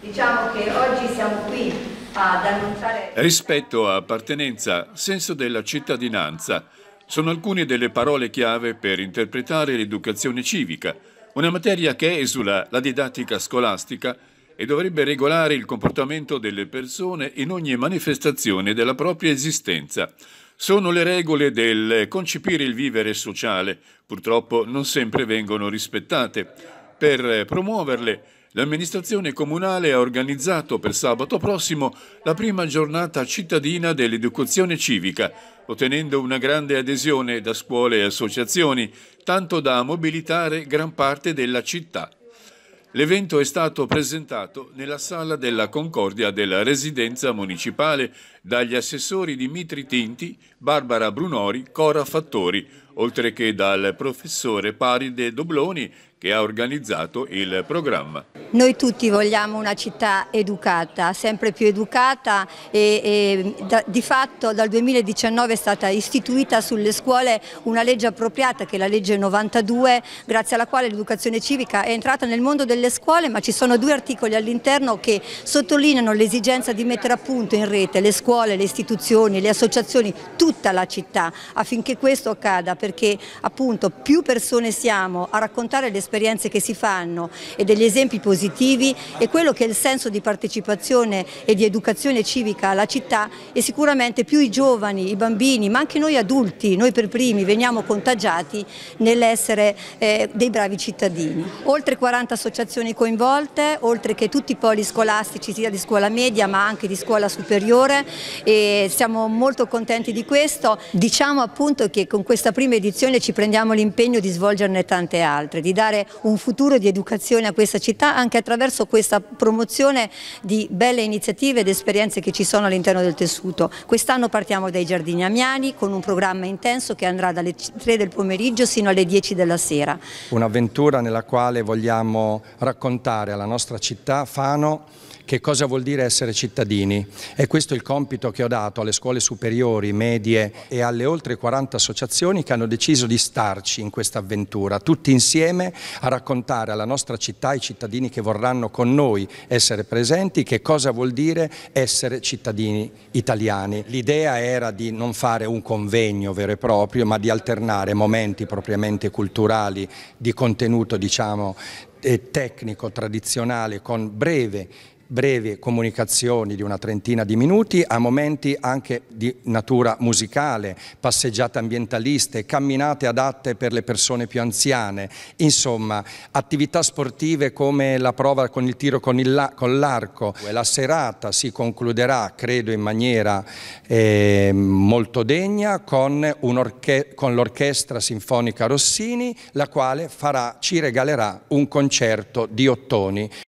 Diciamo che oggi siamo qui ad annunciare... Rispetto a appartenenza, senso della cittadinanza, sono alcune delle parole chiave per interpretare l'educazione civica, una materia che esula la didattica scolastica e dovrebbe regolare il comportamento delle persone in ogni manifestazione della propria esistenza. Sono le regole del concepire il vivere sociale, purtroppo non sempre vengono rispettate. Per promuoverle l'amministrazione comunale ha organizzato per sabato prossimo la prima giornata cittadina dell'educazione civica, ottenendo una grande adesione da scuole e associazioni, tanto da mobilitare gran parte della città. L'evento è stato presentato nella sala della Concordia della Residenza Municipale dagli assessori Dimitri Tinti, Barbara Brunori, Cora Fattori, oltre che dal professore Paride Dobloni che ha organizzato il programma. Noi tutti vogliamo una città educata, sempre più educata e, e da, di fatto dal 2019 è stata istituita sulle scuole una legge appropriata che è la legge 92 grazie alla quale l'educazione civica è entrata nel mondo delle scuole ma ci sono due articoli all'interno che sottolineano l'esigenza di mettere a punto in rete le scuole, le istituzioni, le associazioni, tutta la città affinché questo accada perché appunto più persone siamo a raccontare le esperienze che si fanno e degli esempi positivi positivi e quello che è il senso di partecipazione e di educazione civica alla città e sicuramente più i giovani, i bambini, ma anche noi adulti, noi per primi veniamo contagiati nell'essere eh, dei bravi cittadini. Oltre 40 associazioni coinvolte, oltre che tutti i poli scolastici sia di scuola media ma anche di scuola superiore e siamo molto contenti di questo. Diciamo appunto che con questa prima edizione ci prendiamo l'impegno di svolgerne tante altre, di dare un futuro di educazione a questa città anche anche attraverso questa promozione di belle iniziative ed esperienze che ci sono all'interno del tessuto. Quest'anno partiamo dai Giardini Amiani con un programma intenso che andrà dalle 3 del pomeriggio sino alle 10 della sera. Un'avventura nella quale vogliamo raccontare alla nostra città, Fano, che cosa vuol dire essere cittadini e questo è il compito che ho dato alle scuole superiori, medie e alle oltre 40 associazioni che hanno deciso di starci in questa avventura, tutti insieme a raccontare alla nostra città, ai cittadini che che vorranno con noi essere presenti, che cosa vuol dire essere cittadini italiani. L'idea era di non fare un convegno vero e proprio, ma di alternare momenti propriamente culturali di contenuto diciamo, eh, tecnico, tradizionale, con breve brevi comunicazioni di una trentina di minuti, a momenti anche di natura musicale, passeggiate ambientaliste, camminate adatte per le persone più anziane, insomma attività sportive come la prova con il tiro con l'arco. La, la serata si concluderà, credo, in maniera eh, molto degna con, con l'Orchestra Sinfonica Rossini, la quale farà, ci regalerà un concerto di ottoni.